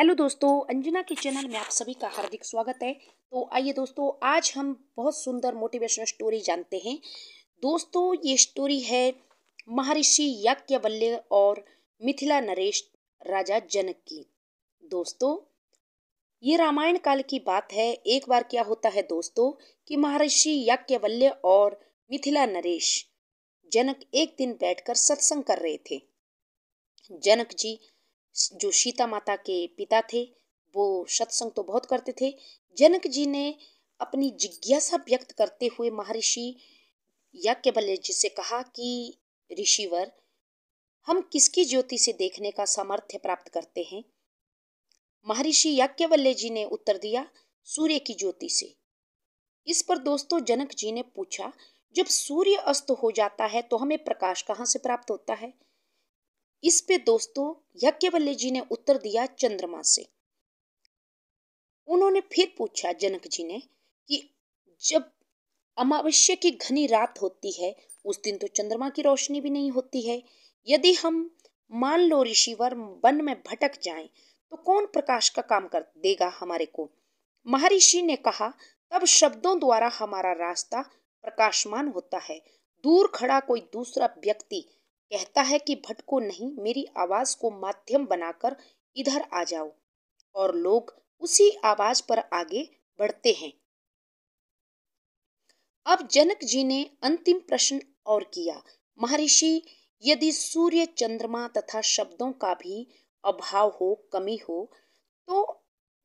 hello दोस्तों अंजना के channel में आप सभी का हार्दिक स्वागत है तो आइए दोस्तों आज हम बहुत सुंदर मोटिवेशनल स्टोरी जानते हैं दोस्तों ये स्टोरी है महर्षि याज्ञवल्य और मिथिला नरेश राजा जनक की दोस्तों ये रामायण काल की बात है एक बार क्या होता है दोस्तों कि महर्षि याज्ञवल्य और मिथिला नरेश जनक एक दिन बैठकर सत्संग कर रहे थे जनक जी जो सीता माता के पिता थे वो सत्संग तो बहुत करते थे जनक जी ने अपनी जिज्ञासा व्यक्त करते हुए महर्षि याज्ञवल्य जी से कहा कि ऋषिवर हम किसकी ज्योति से देखने का सामर्थ्य प्राप्त करते हैं महर्षि याज्ञवल्य जी ने उत्तर दिया सूर्य की ज्योति से इस पर दोस्तों जनक जी ने पूछा जब सूर्य अस्त हो जाता है तो हमें प्रकाश कहाँ से प्राप्त होता है इस पे दोस्तों यज्ञवल्ली जी ने उत्तर दिया चंद्रमा से उन्होंने फिर पूछा जनक जी ने कि जब अमावस्या की घनी रात होती है उस दिन तो चंद्रमा की रोशनी भी नहीं होती है यदि हम मान लो ऋषिवर वन में भटक जाएं तो कौन प्रकाश का काम कर देगा हमारे को महर्षि ने कहा तब शब्दों द्वारा हमारा रास्ता प्रकाशमान होता है दूर खड़ा कोई दूसरा व्यक्ति कहता है कि भटको नहीं मेरी आवाज़ को माध्यम बनाकर इधर आ जाओ और लोग उसी आवाज़ पर आगे बढ़ते हैं अब जनक जी ने अंतिम प्रश्न और किया महर्षि यदि सूर्य चंद्रमा तथा शब्दों का भी अभाव हो कमी हो तो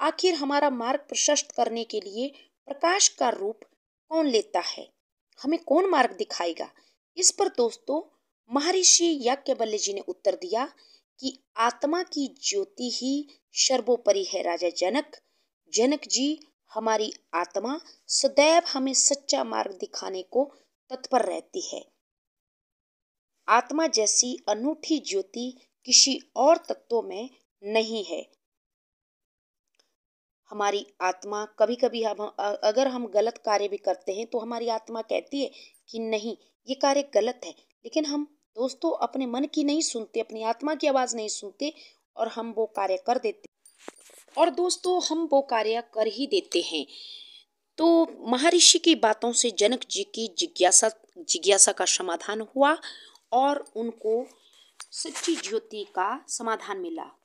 आखिर हमारा मार्ग प्रशस्त करने के लिए प्रकाश का रूप कौन लेता है हमें कौन मार्ग दिखाएगा इस पर दोस्तों महर्षि याज्ञवल्य जी ने उत्तर दिया कि आत्मा की ज्योति ही सर्वोपरि है राजा जनक जनक जी हमारी आत्मा सदैव हमें सच्चा मार्ग दिखाने को तत्पर रहती है आत्मा जैसी अनूठी ज्योति किसी और तत्वों में नहीं है हमारी आत्मा कभी कभी हम अगर हम गलत कार्य भी करते हैं तो हमारी आत्मा कहती है कि नहीं ये कार्य गलत है लेकिन हम दोस्तों अपने मन की नहीं सुनते अपनी आत्मा की आवाज़ नहीं सुनते और हम वो कार्य कर देते और दोस्तों हम वो कार्य कर ही देते हैं तो महर्षि की बातों से जनक जी की जिज्ञासा जिज्ञासा का समाधान हुआ और उनको सच्ची ज्योति का समाधान मिला